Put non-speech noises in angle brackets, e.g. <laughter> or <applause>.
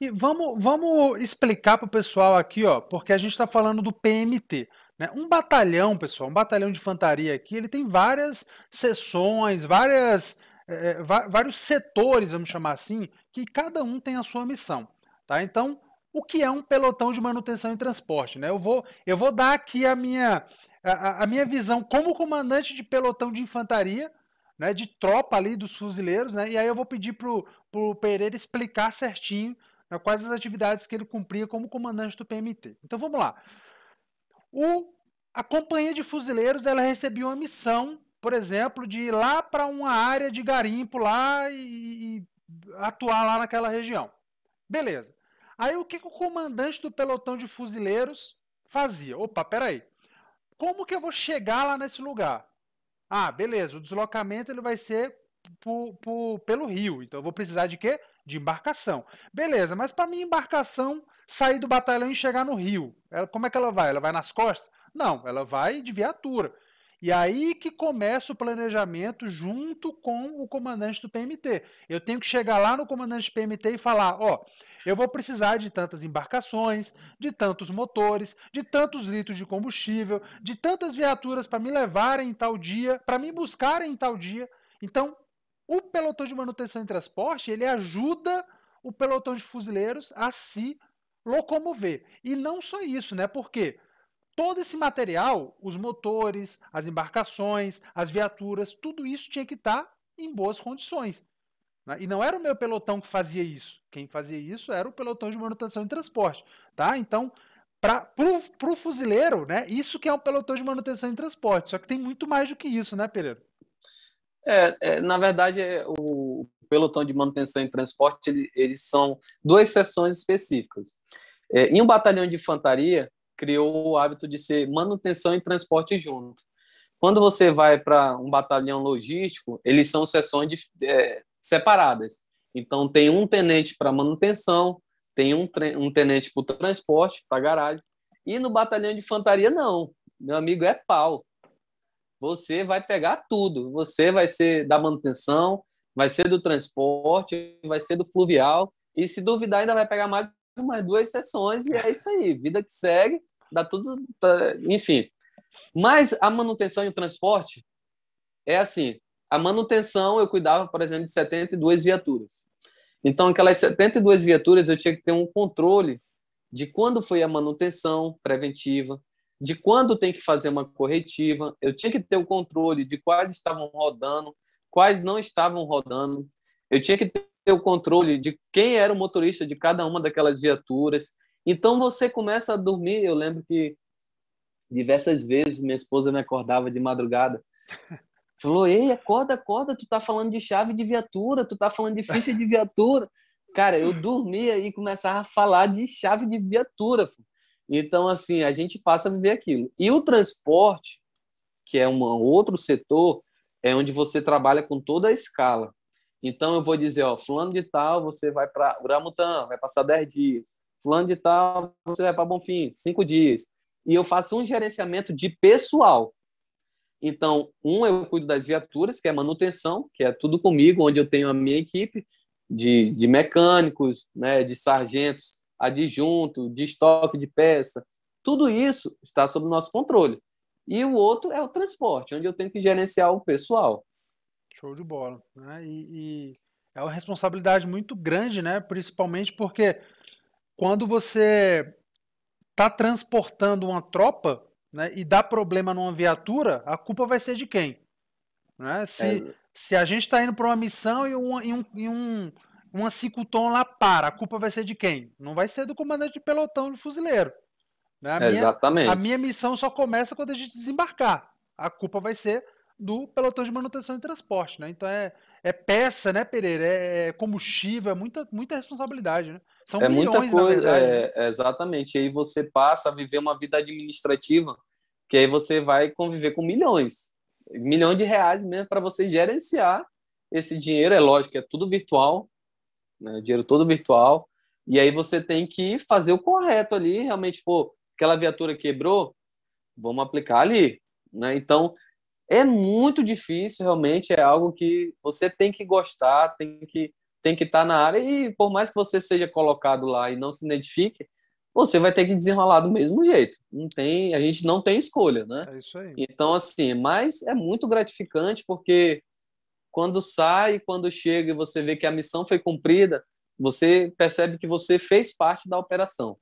E vamos, vamos explicar para o pessoal aqui, ó, porque a gente está falando do PMT. Né? Um batalhão, pessoal, um batalhão de infantaria aqui, ele tem várias seções, várias, é, é vários setores, vamos chamar assim, que cada um tem a sua missão. Tá? Então, o que é um pelotão de manutenção e transporte? Né? Eu, vou, eu vou dar aqui a minha, a, a minha visão como comandante de pelotão de infantaria, né, de tropa ali dos fuzileiros, né? E aí eu vou pedir pro, pro Pereira explicar certinho né, quais as atividades que ele cumpria como comandante do PMT. Então vamos lá. O, a companhia de fuzileiros ela recebia uma missão, por exemplo, de ir lá para uma área de garimpo lá e, e atuar lá naquela região. Beleza. Aí o que, que o comandante do pelotão de fuzileiros fazia? Opa, peraí. Como que eu vou chegar lá nesse lugar? Ah, beleza, o deslocamento ele vai ser por, por, pelo rio. Então eu vou precisar de quê? de embarcação. Beleza, mas para mim embarcação sair do batalhão e chegar no rio, ela, como é que ela vai? Ela vai nas costas? Não, ela vai de viatura. E aí que começa o planejamento junto com o comandante do PMT. Eu tenho que chegar lá no comandante do PMT e falar: ó, eu vou precisar de tantas embarcações, de tantos motores, de tantos litros de combustível, de tantas viaturas para me levarem em tal dia, para me buscarem em tal dia. Então, o pelotão de manutenção e transporte, ele ajuda o pelotão de fuzileiros a se locomover. E não só isso, né? Porque todo esse material, os motores, as embarcações, as viaturas, tudo isso tinha que estar tá em boas condições. Né? E não era o meu pelotão que fazia isso. Quem fazia isso era o pelotão de manutenção e transporte. Tá? Então, para o fuzileiro, né, isso que é um pelotão de manutenção e transporte. Só que tem muito mais do que isso, né, Pereira? É, é, na verdade, é, o pelotão de manutenção e transporte, ele, eles são duas sessões específicas. É, em um batalhão de infantaria, criou o hábito de ser manutenção e transporte junto. Quando você vai para um batalhão logístico, eles são sessões de, é, separadas. Então, tem um tenente para manutenção, tem um, um tenente para transporte, para garagem. E no batalhão de infantaria, não. Meu amigo, é pau você vai pegar tudo. Você vai ser da manutenção, vai ser do transporte, vai ser do fluvial. E se duvidar, ainda vai pegar mais umas duas sessões e é isso aí. Vida que segue, dá tudo. Pra... Enfim. Mas a manutenção e o transporte é assim. A manutenção, eu cuidava, por exemplo, de 72 viaturas. Então, aquelas 72 viaturas, eu tinha que ter um controle de quando foi a manutenção preventiva, de quando tem que fazer uma corretiva, eu tinha que ter o controle de quais estavam rodando, quais não estavam rodando, eu tinha que ter o controle de quem era o motorista de cada uma daquelas viaturas. Então você começa a dormir. Eu lembro que diversas vezes minha esposa me acordava de madrugada. <laughs> Falou: "Ei, acorda, acorda, tu tá falando de chave de viatura, tu tá falando de ficha de viatura". Cara, eu dormia e começava a falar de chave de viatura. Pô. Então, assim, a gente passa a viver aquilo. E o transporte, que é um outro setor, é onde você trabalha com toda a escala. Então, eu vou dizer, ó, fulano de tal, você vai para uramutã vai passar 10 dias. Fulano de tal, você vai para Bonfim, 5 dias. E eu faço um gerenciamento de pessoal. Então, um, eu cuido das viaturas, que é manutenção, que é tudo comigo, onde eu tenho a minha equipe de, de mecânicos, né, de sargentos, adjunto, de estoque de peça, tudo isso está sob nosso controle. E o outro é o transporte, onde eu tenho que gerenciar o pessoal. Show de bola. Né? E, e é uma responsabilidade muito grande, né? principalmente porque quando você está transportando uma tropa né, e dá problema numa viatura, a culpa vai ser de quem? Né? Se, é. se a gente está indo para uma missão e um, e um, e um uma cicuton lá para, a culpa vai ser de quem? Não vai ser do comandante de pelotão de fuzileiro. Né? A Exatamente. Minha, a minha missão só começa quando a gente desembarcar. A culpa vai ser do pelotão de manutenção e transporte, né? Então é, é peça, né, Pereira? É, é combustível, é muita, muita responsabilidade, né? São é milhões, muita coisa, na verdade. Né? É, exatamente. E aí você passa a viver uma vida administrativa, que aí você vai conviver com milhões. Milhão de reais mesmo para você gerenciar esse dinheiro. É lógico, é tudo virtual, né? Dinheiro todo virtual. E aí você tem que fazer o correto ali, realmente, pô, aquela viatura quebrou, vamos aplicar ali, né? Então, é muito difícil, realmente, é algo que você tem que gostar, tem que tem que estar tá na área e por mais que você seja colocado lá e não se identifique, você vai ter que desenrolar do mesmo jeito. Não tem, a gente não tem escolha, né? É isso aí. Então assim, mas é muito gratificante porque quando sai, quando chega e você vê que a missão foi cumprida, você percebe que você fez parte da operação.